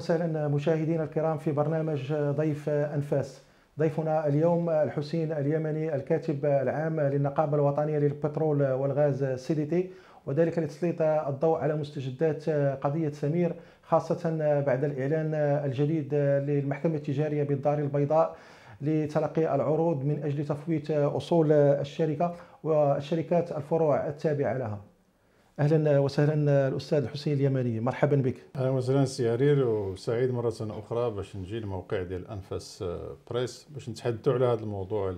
وسهلا مشاهدينا الكرام في برنامج ضيف أنفاس ضيفنا اليوم الحسين اليمني الكاتب العام للنقابة الوطنية للبترول والغاز سي دي تي وذلك لتسليط الضوء على مستجدات قضية سمير خاصة بعد الإعلان الجديد للمحكمة التجارية بالدار البيضاء لتلقي العروض من أجل تفويت أصول الشركة والشركات الفروع التابعة لها اهلا وسهلا الاستاذ حسين اليماني مرحبا بك اهلا وسهلا سي عرير وسعيد مره اخرى باش نجي لموقع ديال انفاس بريس باش نتحدثوا على هذا الموضوع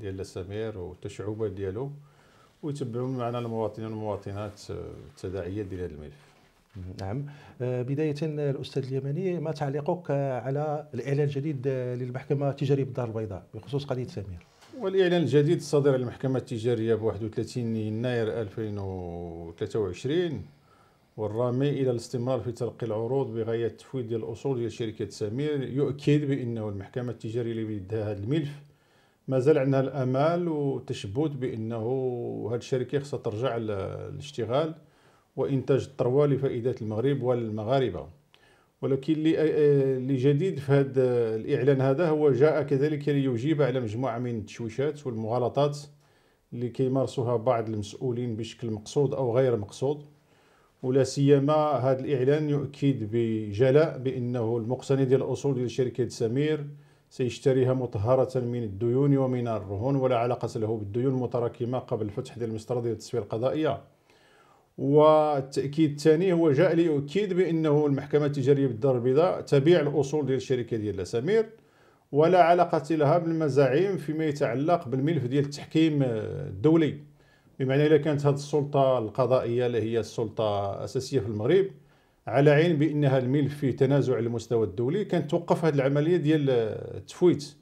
ديال السمير والتشعبات ديالو ويتبعوا معنا المواطنين والمواطنات التداعيات ديال هذا الملف نعم آه، بداية الأستاذ اليماني ما تعليقك على الإعلان الجديد للمحكمة التجارية بالدار البيضاء بخصوص قضية سمير والإعلان الجديد الصادر المحكمة التجارية ب 31 يناير 2023 والرامي إلى الاستمرار في تلقي العروض بغاية تفويض الأصول ديال شركة سمير يؤكد بأنه المحكمة التجارية اللي بيدها هذا الملف مازال عندها الأمال وتشبث بأنه هاد الشركة خصها ترجع للاشتغال وإنتاج الثروة لفائدة المغرب والمغاربة ولكن آه، آه، جديد في هذا آه، الإعلان هذا هو جاء كذلك ليجيب على مجموعة من التشويشات والمغالطات اللي كيمارسوها بعض المسؤولين بشكل مقصود أو غير مقصود ولا سيما هذا الإعلان يؤكد بجلاء بأنه المقتني ديال الأصول ديال شركة سمير سيشتريها مطهرة من الديون ومن الرهون ولا علاقة له بالديون المتراكمة قبل فتح ديال المسطرة ديال التسوية القضائية والتاكيد الثاني هو جاء ليؤكد بانه المحكمه التجاريه بالدار البيضاء تبيع الاصول ديال الشركه ديال سمير ولا علاقه لها بالمزاعيم فيما يتعلق بالملف ديال التحكيم الدولي بمعنى الا كانت هذه السلطه القضائيه اللي هي السلطه الاساسيه في المغرب على عين بانها الملف فيه تنازع على المستوى الدولي كانت توقف هذه العمليه ديال التفويت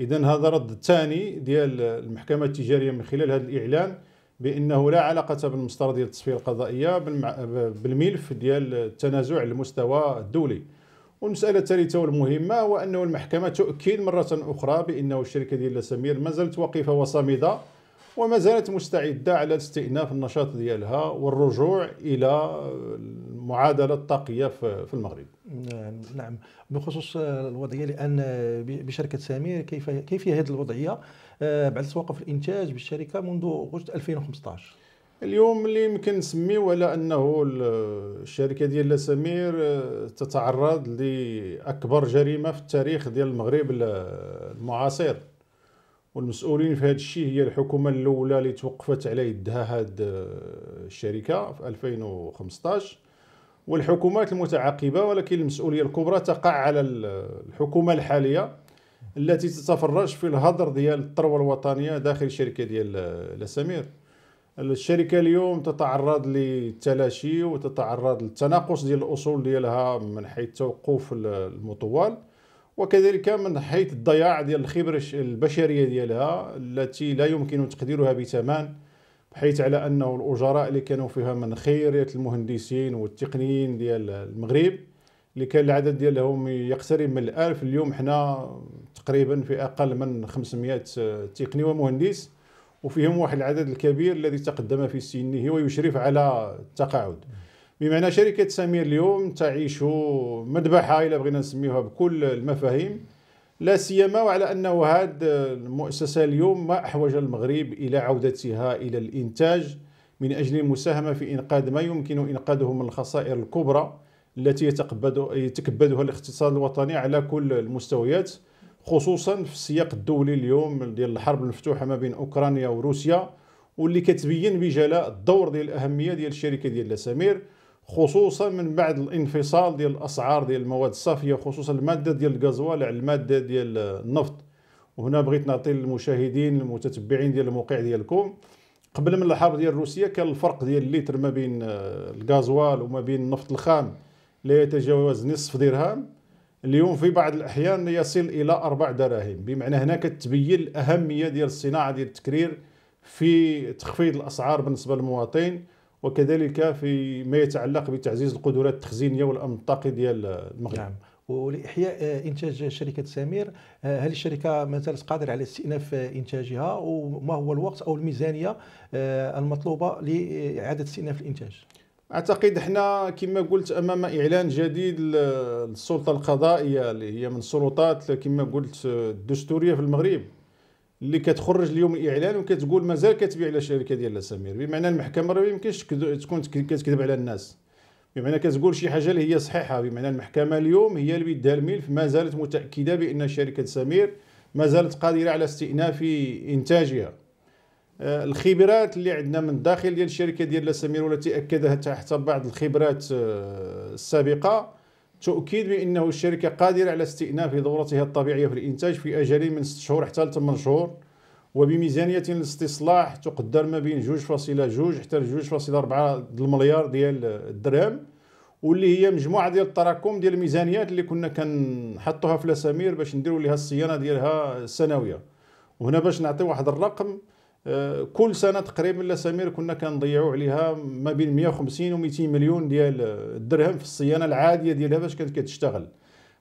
اذا هذا رد ثاني ديال المحكمه التجاريه من خلال هذا الاعلان بانه لا علاقه بالمسطره ديال التصفيه القضائيه بالملف ديال التنازع على المستوى الدولي والمساله الثالثه والمهمه هو انه المحكمه تؤكد مره اخرى بانه الشركه ديال سمير ما زالت واقفه وصامده وما زالت مستعده على استئناف النشاط ديالها والرجوع الى المعادله الطاقيه في المغرب. نعم نعم بخصوص الوضعيه لان بشركه سمير كيف كيف هي هذه الوضعيه؟ آه، بعد توقف الانتاج بالشركه منذ اغسطس 2015 اليوم اللي يمكن نسميه على انه الشركه ديال لسمير آه، تتعرض لاكبر جريمه في التاريخ ديال المغرب المعاصر والمسؤولين في هذا الشيء هي الحكومه الاولى اللي توقفت على يدها هاد آه، الشركه في 2015 والحكومات المتعاقبه ولكن المسؤوليه الكبرى تقع على الحكومه الحاليه التي تتفرج في الهدر ديال الثروه الوطنيه داخل الشركه ديال لسمير الشركه اليوم تتعرض للتلاشي وتتعرض للتناقص ديال الاصول ديالها من حيث توقف المطول وكذلك من حيث الضياع ديال الخبره البشريه ديالها التي لا يمكن تقديرها بثمن بحيث على انه الاجراء اللي كانوا فيها من خيريه المهندسين والتقنيين ديال المغرب اللي كان العدد ديالهم يقترب من الألف اليوم حنا تقريبا في أقل من 500 تقني ومهندس وفيهم واحد العدد الكبير الذي تقدم في سنه ويشرف على التقاعد بمعنى شركة سمير اليوم تعيش مذبحة إلى بغينا نسميها بكل المفاهيم لا سيما وعلى أنه هذه المؤسسة اليوم ما أحوج المغرب إلى عودتها إلى الإنتاج من أجل المساهمة في إنقاذ ما يمكن إنقاذه من الخسائر الكبرى التي يتقبد يتكبدها الاقتصاد الوطني على كل المستويات خصوصا في السياق الدولي اليوم ديال الحرب المفتوحه ما بين اوكرانيا وروسيا واللي كتبين بجلاء الدور ديال الاهميه ديال الشركه ديال لاسامير خصوصا من بعد الانفصال ديال الاسعار ديال المواد الصافيه خصوصا الماده ديال الغازوال على الماده ديال النفط وهنا بغيت نعطي للمشاهدين المتتبعين ديال الموقع ديالكم قبل من الحرب ديال روسيا كان الفرق ديال الليتر ما بين الغازوال وما بين النفط الخام لا يتجاوز نصف درهم اليوم في بعض الأحيان يصل إلى أربع دراهم بمعنى هنا كتبين الأهمية ديال الصناعة ديال التكرير في تخفيض الأسعار بالنسبة للمواطن وكذلك في ما يتعلق بتعزيز القدرات التخزينية والأمن الطاقي ديال المغرب نعم. ولاحياء آه، انتاج شركه سمير هل آه، الشركه ما زالت قادره على استئناف انتاجها وما هو الوقت او الميزانيه آه، المطلوبه لاعاده استئناف الانتاج اعتقد حنا كما قلت امام اعلان جديد للسلطه القضائيه اللي هي من السلطات كما قلت الدستوريه في المغرب اللي كتخرج اليوم الاعلان وكتقول مازال كتبيع على الشركه ديال سمير بمعنى المحكمه راه يمكنش تكون كتكذب على الناس بمعنى كتقول شي حاجه اللي هي صحيحه بمعنى المحكمه اليوم هي اللي بيدها الملف ما زالت متاكده بان شركه سمير ما زالت قادره على استئناف انتاجها آه، الخبرات اللي عندنا من الداخل ديال الشركه ديال لاسمير والتي اكدها حتى بعض الخبرات آه، السابقه تؤكد بانه الشركه قادره على استئناف دورتها الطبيعيه في الانتاج في اجل من 6 شهور حتى 8 شهور وبميزانيه الاستصلاح تقدر ما بين 2.2 حتى 2.4 المليار ديال الدرهم واللي هي مجموعه ديال التراكم ديال الميزانيات اللي كنا كنحطوها في لاسمير باش نديروا لها الصيانه ديالها السنويه وهنا باش نعطي واحد الرقم كل سنه تقريبا لا سمير كنا كنضيعوا عليها ما بين 150 و 200 مليون ديال الدرهم في الصيانه العاديه ديالها فاش كانت كتشتغل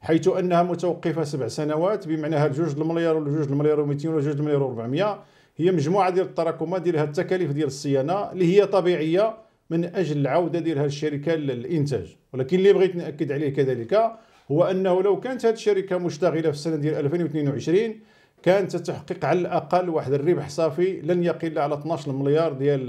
حيث انها متوقفه سبع سنوات بمعنى هاد جوج المليار ولا جوج المليار و 200 ولا جوج المليار و 400 هي مجموعه ديال التراكمات ديال هاد التكاليف ديال الصيانه اللي هي طبيعيه من اجل العوده ديال هاد الشركه للانتاج ولكن اللي بغيت ناكد عليه كذلك هو انه لو كانت هاد الشركه مشتغله في السنه ديال 2022 كان تتحقق على الاقل واحد الربح صافي لن يقل على 12 مليار ديال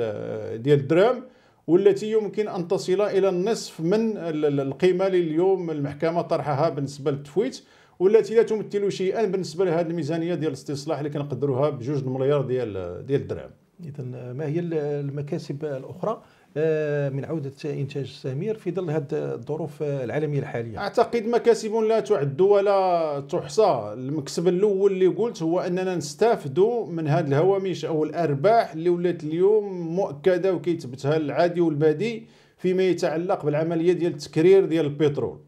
ديال الدرهم والتي يمكن ان تصل الى النصف من القيمه اللي اليوم المحكمه طرحها بالنسبه للتفويت والتي لا تمثل شيئا بالنسبه لهذه الميزانيه ديال الاستصلاح اللي كنقدروها بجوج مليار ديال ديال الدرهم. اذا ما هي المكاسب الاخرى آه، من عوده انتاج السمير في ظل هذه الظروف العالميه الحاليه اعتقد مكاسب لا تعد ولا تحصى المكسب الاول اللي قلت هو اننا نستافدوا من هذه الهوامش او الارباح اللي ولات اليوم مؤكده وكيتبتها العادي والبادي فيما يتعلق بالعمليه ديال التكرير ديال البترول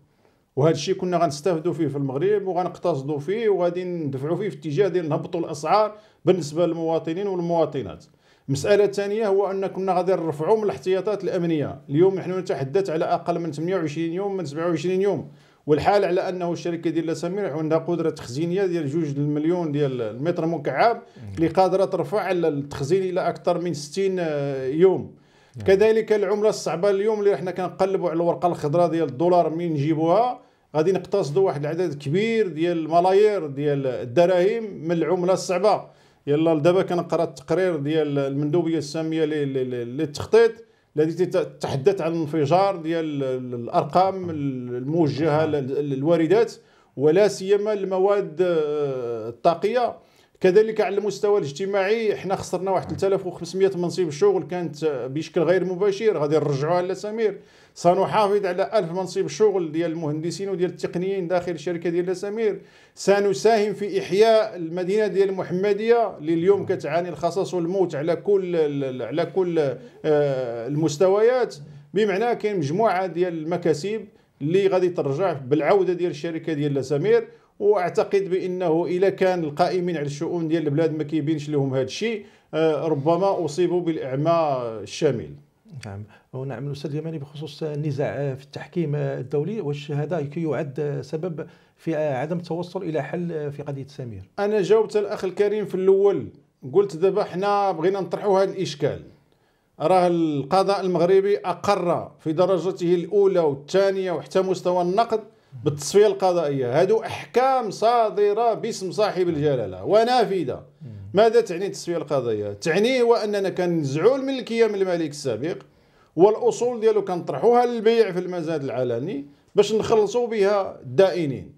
وهذا الشيء كنا غنستافدوا فيه في المغرب وغنقتصدوا فيه وغادي ندفعوا فيه في اتجاه ديال نهبطوا الاسعار بالنسبه للمواطنين والمواطنات المساله الثانيه هو ان كنا غادي نرفعوا من الاحتياطات الامنيه اليوم نحن نتحدث على اقل من 28 يوم من 27 يوم والحال على انه الشركه ديال لاسامير عندها قدره تخزينيه ديال جوج المليون ديال المتر مكعب اللي قادره ترفع التخزين الى اكثر من 60 يوم يعني. كذلك العمله الصعبه اليوم اللي احنا كنقلبوا على الورقه الخضراء ديال الدولار منين نجيبوها غادي نقتصدوا واحد العدد كبير ديال الملايير ديال الدراهم من العمله الصعبه يلا دابا كنقرا التقرير ديال المندوبيه الساميه للتخطيط الذي تحدث عن انفجار ديال الارقام الموجهه للواردات ولا سيما المواد آه، الطاقيه كذلك على المستوى الاجتماعي حنا خسرنا واحد 3500 منصب شغل كانت بشكل غير مباشر غادي نرجعوها لسمير سنحافظ على 1000 منصب شغل ديال المهندسين وديال التقنيين داخل الشركه ديال لسمير سنساهم في احياء المدينه ديال المحمديه اللي اليوم كتعاني الخصاص والموت على كل على كل آه، المستويات بمعنى كاين مجموعه ديال المكاسب اللي غادي ترجع بالعوده ديال الشركه ديال لسمير واعتقد بانه الا كان القائمين على الشؤون ديال البلاد ما كيبينش لهم هذا الشيء آه، ربما اصيبوا بالاعمى الشامل نعم ونعم الاستاذ اليماني بخصوص النزاع آه، في التحكيم آه، الدولي واش هذا يعد سبب في عدم التوصل الى حل في قضيه سمير انا جاوبت الاخ الكريم في الاول قلت دابا حنا بغينا نطرحوا هذا الاشكال راه القضاء المغربي اقر في درجته الاولى والثانيه وحتى مستوى النقد بالتصفيه القضائيه هادو احكام صادره باسم صاحب الجلاله ونافذه ماذا تعني التصفيه القضائيه تعني هو اننا كنزعوا الملكيه من الملك السابق والاصول ديالو كنطرحوها للبيع في المزاد العلني باش نخلصوا بها الدائنين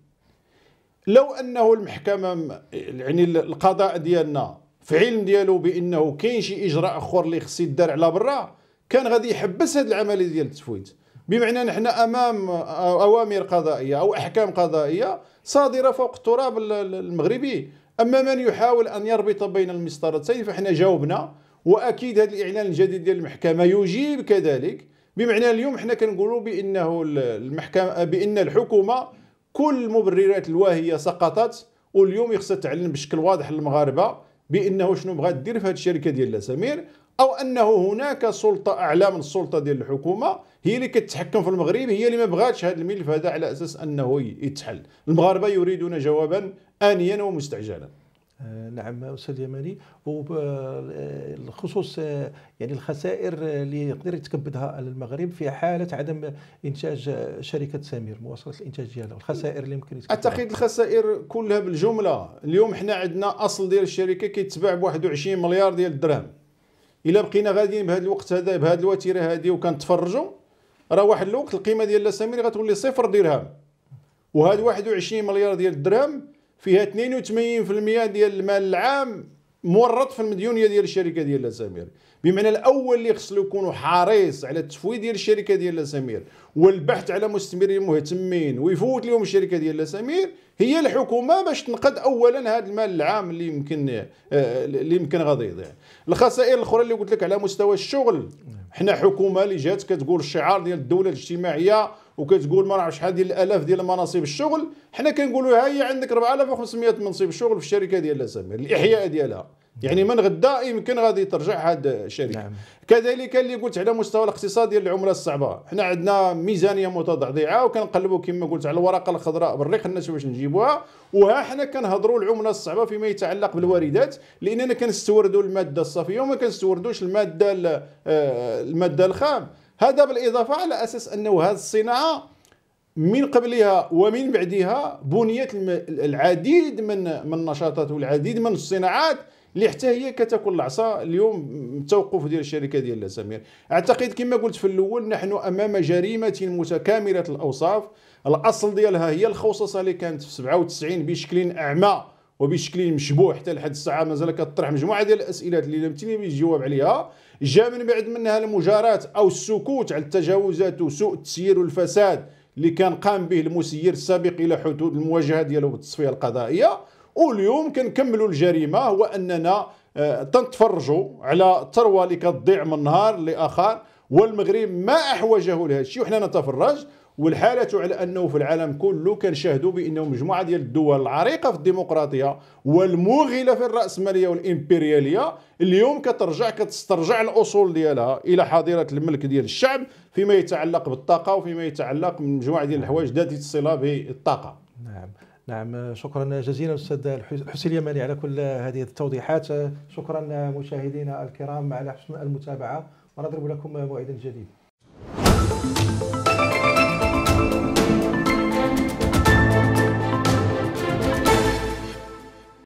لو انه المحكمه يعني القضاء ديالنا في علم ديالو بانه كاين شي اجراء اخر اللي خص يدار على برا كان غادي يحبس هذه العمليه ديال التفويت بمعنى نحن امام اوامر قضائيه او احكام قضائيه صادره فوق التراب المغربي اما من يحاول ان يربط بين المسطرتين فاحنا جاوبنا واكيد هذا الاعلان الجديد ديال المحكمه يجيب كذلك بمعنى اليوم حنا كنقولوا بانه المحكمه بان الحكومه كل المبررات الواهيه سقطت واليوم خصها تعلن بشكل واضح للمغاربه بانه شنو بغات دير في هذه الشركه ديال سمير او انه هناك سلطه اعلى من السلطه ديال الحكومه هي اللي كتحكم في المغرب هي اللي ما بغاتش هذا الملف هذا على اساس انه يتحل المغاربه يريدون جوابا انيا ومستعجلا آه، نعم استاذ يماني وبالخصوص آه، آه، يعني الخسائر اللي يقدر يتكبدها المغرب في حاله عدم انتاج شركه سمير مواصله الانتاج ديالها الخسائر اللي ممكن يتكبدها اعتقد الخسائر كلها بالجمله اليوم حنا عندنا اصل ديال الشركه كيتباع ب 21 مليار ديال الدرهم الا بقينا غاديين بهذا الوقت هذا بهذه الوتيره هذه وكنتفرجوا راه واحد الوقت القيمه ديال سمير غتولي صفر درهم وهذا 21 مليار ديال الدرهم فيها 82% ديال المال العام مورط في المديونيه ديال الشركه ديال لاسامير بمعنى الاول اللي خصو يكون حريص على التفويض ديال الشركه ديال لاسامير والبحث على مستثمرين مهتمين ويفوت لهم الشركه ديال لاسامير هي الحكومه باش تنقذ اولا هذا المال العام اللي يمكن آه، اللي يمكن غادي يضيع الخسائر الاخرى اللي قلت لك على مستوى الشغل نعم. حنا حكومه اللي جات كتقول الشعار ديال الدوله الاجتماعيه وكتقول ما نعرفش شحال ديال الالاف ديال مناصب الشغل حنا كنقولوا ها هي عندك 4500 منصب شغل في الشركه ديال سمير الاحياء ديالها يعني من غدا يمكن غادي ترجع هاد الشركه نعم. كذلك اللي قلت على مستوى الاقتصاد ديال العمله الصعبه حنا عندنا ميزانيه متضعضعه وكنقلبوا كما قلت على الورقه الخضراء بالريق الناس باش نجيبوها وها حنا كنهضروا العمله الصعبه فيما يتعلق بالواردات لاننا كنستوردوا الماده الصافيه وما كنستوردوش الماده آه، الماده الخام هذا بالاضافه على اساس انه هذه الصناعه من قبلها ومن بعدها بنيت العديد من من النشاطات والعديد من الصناعات اللي حتى هي كتاكل العصا اليوم التوقف ديال الشركه ديال لاسامير اعتقد كما قلت في الاول نحن امام جريمه متكامله الاوصاف الاصل ديالها هي الخصوصه اللي كانت في 97 بشكل اعمى وبشكل مشبوه حتى لحد الساعه مازال كطرح مجموعه ديال الاسئله اللي لم تجيب عليها جاء من بعد منها المجارات أو السكوت على التجاوزات وسوء التسيير والفساد اللي كان قام به المسير السابق إلى حدود المواجهة ديالو بالتصفية القضائية واليوم كنكملوا الجريمة هو أننا آه، تنتفرجوا على الثروة اللي كتضيع من نهار لآخر والمغرب ما أحوجه لهذا الشيء وحنا نتفرج والحالة على أنه في العالم كله كنشاهدوا بأنه مجموعة ديال الدول العريقة في الديمقراطية والموغلة في الرأسمالية والإمبريالية اليوم كترجع كتسترجع الأصول ديالها إلى حاضرة الملك ديال الشعب فيما يتعلق بالطاقة وفيما يتعلق من مجموعة ديال الحوايج ذات الصلة بالطاقة نعم نعم شكرا جزيلا استاذ الحسين اليماني على كل هذه التوضيحات شكرا مشاهدينا الكرام على حسن المتابعه ونضرب لكم موعدا جديدا